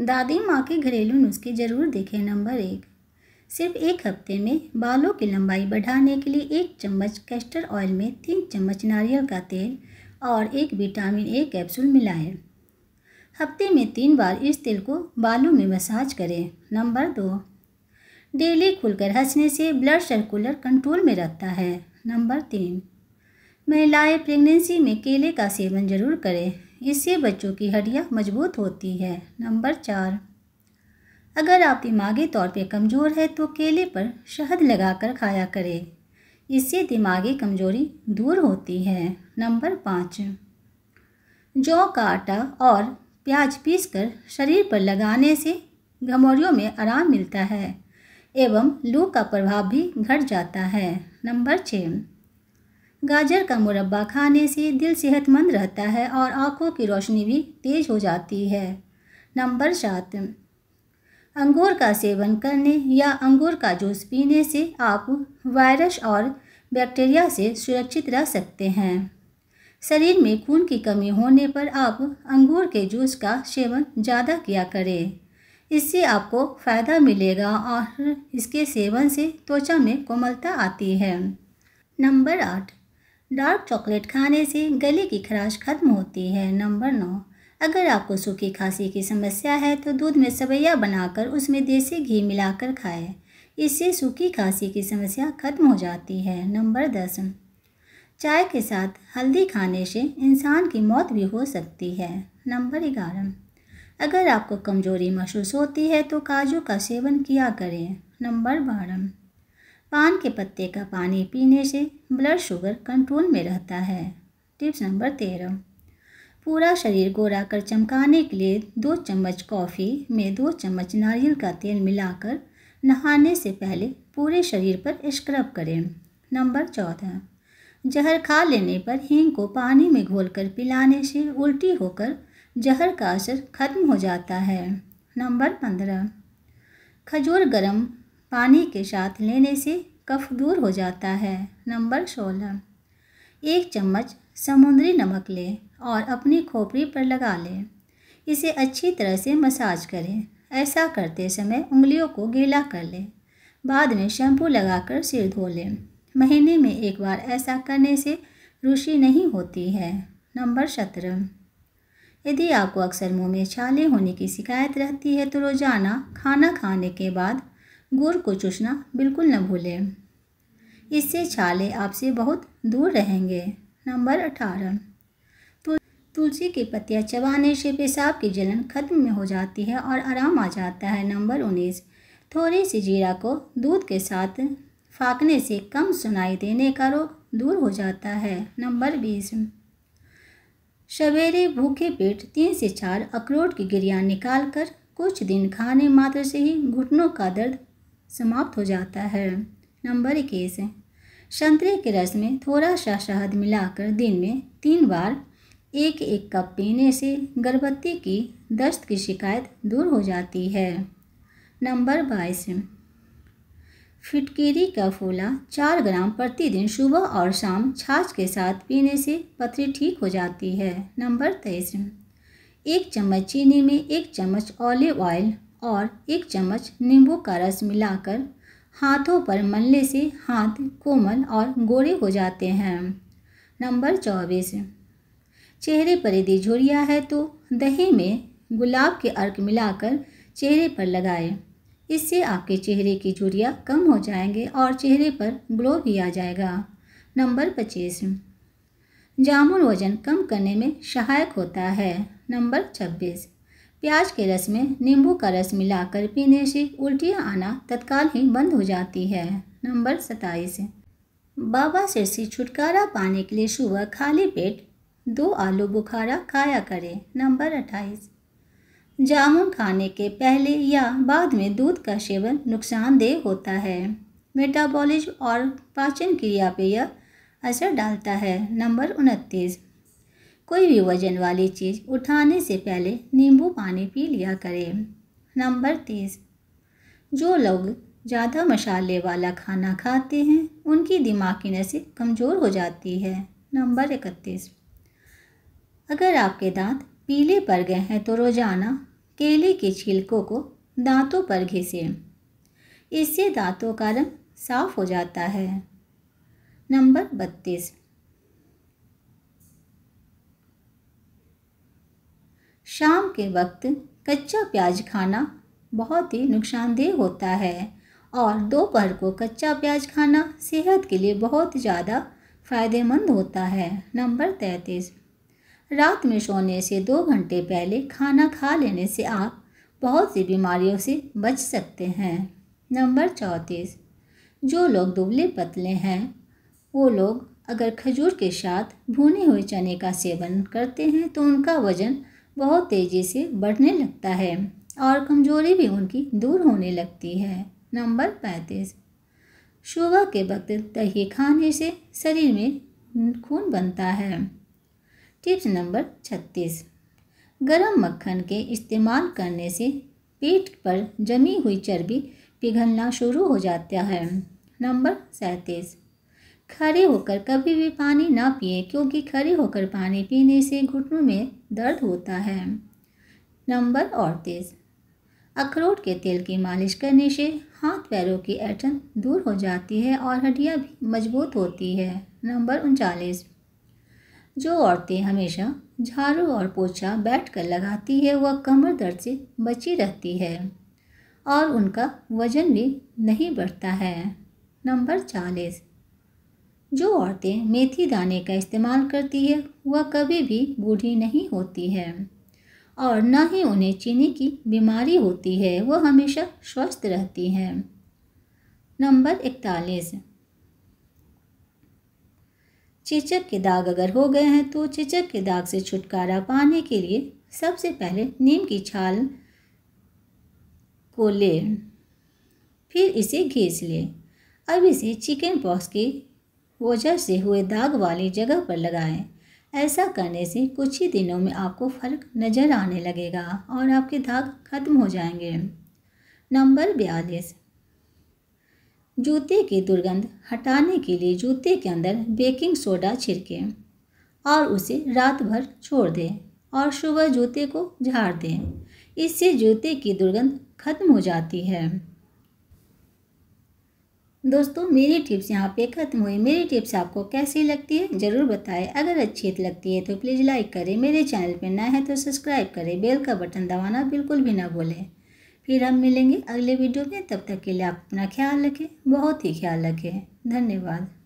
दादी माँ के घरेलू नुस्खे ज़रूर देखें नंबर एक सिर्फ एक हफ्ते में बालों की लंबाई बढ़ाने के लिए एक चम्मच कैस्टर ऑयल में तीन चम्मच नारियल का तेल और एक विटामिन ए कैप्सूल मिलाएं हफ्ते में तीन बार इस तेल को बालों में मसाज करें नंबर दो डेली खुलकर हंसने से ब्लड सर्कुलर कंट्रोल में रहता है नंबर तीन महिलाएं प्रेगनेंसी में केले का सेवन जरूर करें इससे बच्चों की हड्डियाँ मजबूत होती है नंबर चार अगर आप दिमागी तौर पे कमज़ोर है तो केले पर शहद लगाकर खाया करें इससे दिमागी कमजोरी दूर होती है नंबर पाँच जौ का आटा और प्याज पीसकर शरीर पर लगाने से घमौरियों में आराम मिलता है एवं लू का प्रभाव भी घट जाता है नंबर छः गाजर का मुरब्बा खाने से दिल सेहतमंद रहता है और आँखों की रोशनी भी तेज हो जाती है नंबर सात अंगूर का सेवन करने या अंगूर का जूस पीने से आप वायरस और बैक्टीरिया से सुरक्षित रह सकते हैं शरीर में खून की कमी होने पर आप अंगूर के जूस का सेवन ज़्यादा किया करें इससे आपको फ़ायदा मिलेगा और इसके सेवन से त्वचा में कोमलता आती है नंबर आठ डार्क चॉकलेट खाने से गले की खराश खत्म होती है नंबर नौ अगर आपको सूखी खांसी की समस्या है तो दूध में सवैया बनाकर उसमें देसी घी मिलाकर खाएं इससे सूखी खांसी की समस्या खत्म हो जाती है नंबर दस चाय के साथ हल्दी खाने से इंसान की मौत भी हो सकती है नंबर ग्यारह अगर आपको कमजोरी महसूस होती है तो काजू का सेवन किया करें नंबर बारह पान के पत्ते का पानी पीने से ब्लड शुगर कंट्रोल में रहता है टिप्स नंबर तेरह पूरा शरीर गोरा कर चमकाने के लिए दो चम्मच कॉफ़ी में दो चम्मच नारियल का तेल मिलाकर नहाने से पहले पूरे शरीर पर स्क्रब करें नंबर चौदह जहर खा लेने पर हींग को पानी में घोलकर पिलाने से उल्टी होकर जहर का असर खत्म हो जाता है नंबर पंद्रह खजूर गरम पानी के साथ लेने से कफ दूर हो जाता है नंबर सोलह एक चम्मच समुद्री नमक लें और अपनी खोपड़ी पर लगा लें इसे अच्छी तरह से मसाज करें ऐसा करते समय उंगलियों को गीला कर लें बाद में शैम्पू लगाकर सिर धो लें महीने में एक बार ऐसा करने से रुचि नहीं होती है नंबर सत्रह यदि आपको अक्सर मुंह में छाले होने की शिकायत रहती है तो रोज़ाना खाना खाने के बाद गुड़ को चूसना बिल्कुल न भूलें इससे छाले आपसे बहुत दूर रहेंगे नंबर अठारह तुलसी की पत्तियाँ चबाने से पेशाब की जलन खत्म में हो जाती है और आराम आ जाता है नंबर उन्नीस थोड़ी सी जीरा को दूध के साथ फाकने से कम सुनाई देने का रोग दूर हो जाता है नंबर बीस सवेरे भूखे पेट तीन से चार अखरोट की गिरिया निकाल कर कुछ दिन खाने मात्र से ही घुटनों का दर्द समाप्त हो जाता है नंबर इक्कीस संतरे के रस में थोड़ा सा शहद मिलाकर दिन में तीन बार एक एक कप पीने से गर्भवती की दस्त की शिकायत दूर हो जाती है नंबर बाईस फिटकेरी का फूला चार ग्राम प्रतिदिन सुबह और शाम छाछ के साथ पीने से पथरी ठीक हो जाती है नंबर तेईस एक चम्मच चीनी में एक चम्मच ऑलिव ऑयल और एक चम्मच नींबू का रस मिलाकर हाथों पर मलने से हाथ कोमल और गोरे हो जाते हैं नंबर चौबीस चेहरे पर यदि झुरिया है तो दही में गुलाब के अर्क मिलाकर चेहरे पर लगाएं इससे आपके चेहरे की झुरिया कम हो जाएंगे और चेहरे पर ग्लो भी आ जाएगा नंबर पच्चीस जामुन वजन कम करने में सहायक होता है नंबर छब्बीस प्याज के रस में नींबू का रस मिलाकर पीने से उल्टियाँ आना तत्काल ही बंद हो जाती है नंबर सताईस बाबा सिर से छुटकारा पाने के लिए सुबह खाली पेट दो आलू बुखारा खाया करें नंबर अट्ठाईस जामुन खाने के पहले या बाद में दूध का सेवन नुकसानदेह होता है मेटाबॉलिज्म और पाचन क्रिया पर यह असर डालता है नंबर उनतीस कोई भी वजन वाली चीज़ उठाने से पहले नींबू पानी पी लिया करें नंबर तीस जो लोग ज़्यादा मसाले वाला खाना खाते हैं उनकी दिमाग की नसें कमज़ोर हो जाती है नंबर इकतीस अगर आपके दांत पीले पड़ गए हैं तो रोज़ाना केले के छिलकों को दांतों पर घिसें इससे दांतों का रंग साफ हो जाता है नंबर बत्तीस शाम के वक्त कच्चा प्याज खाना बहुत ही नुकसानदेह होता है और दोपहर को कच्चा प्याज खाना सेहत के लिए बहुत ज़्यादा फ़ायदेमंद होता है नंबर तैंतीस रात में सोने से दो घंटे पहले खाना खा लेने से आप बहुत सी बीमारियों से बच सकते हैं नंबर चौंतीस जो लोग दुबले पतले हैं वो लोग अगर खजूर के साथ भुने हुए चने का सेवन करते हैं तो उनका वज़न बहुत तेज़ी से बढ़ने लगता है और कमजोरी भी उनकी दूर होने लगती है नंबर पैंतीस सुबह के वक्त दही खाने से शरीर में खून बनता है टिप्स नंबर छत्तीस गरम मक्खन के इस्तेमाल करने से पेट पर जमी हुई चर्बी पिघलना शुरू हो जाता है नंबर सैंतीस खड़े होकर कभी भी पानी ना पिए क्योंकि खड़े होकर पानी पीने से घुटनों में दर्द होता है नंबर अड़तीस अखरोट के तेल की मालिश करने से हाथ पैरों की ऐठन दूर हो जाती है और हड्डियाँ भी मजबूत होती है नंबर उनचालीस जो औरतें हमेशा झाड़ू और पोछा बैठ कर लगाती है वह कमर दर्द से बची रहती है और उनका वजन भी नहीं बढ़ता है नंबर चालीस जो औरतें मेथी दाने का इस्तेमाल करती है वह कभी भी बूढ़ी नहीं होती है और न ही उन्हें चीनी की बीमारी होती है वह हमेशा स्वस्थ रहती हैं नंबर इकतालीस चेचक के दाग अगर हो गए हैं तो चेचक के दाग से छुटकारा पाने के लिए सबसे पहले नीम की छाल को ले फिर इसे घीस ले अब इसे चिकन पॉक्स के वजह से हुए दाग वाली जगह पर लगाएं ऐसा करने से कुछ ही दिनों में आपको फ़र्क नज़र आने लगेगा और आपके दाग खत्म हो जाएंगे नंबर बयालीस जूते की दुर्गंध हटाने के लिए जूते के अंदर बेकिंग सोडा छिड़कें और उसे रात भर छोड़ दें और सुबह जूते को झाड़ दें इससे जूते की दुर्गंध खत्म हो जाती है दोस्तों मेरी टिप्स यहाँ पे ख़त्म हुई मेरी टिप्स आपको कैसी लगती है ज़रूर बताएं अगर अच्छी लगती है तो प्लीज़ लाइक करें मेरे चैनल पर नए हैं तो सब्सक्राइब करें बेल का बटन दबाना बिल्कुल भी ना भूलें फिर हम मिलेंगे अगले वीडियो में तब तक के लिए आप अपना ख्याल रखें बहुत ही ख्याल रखें धन्यवाद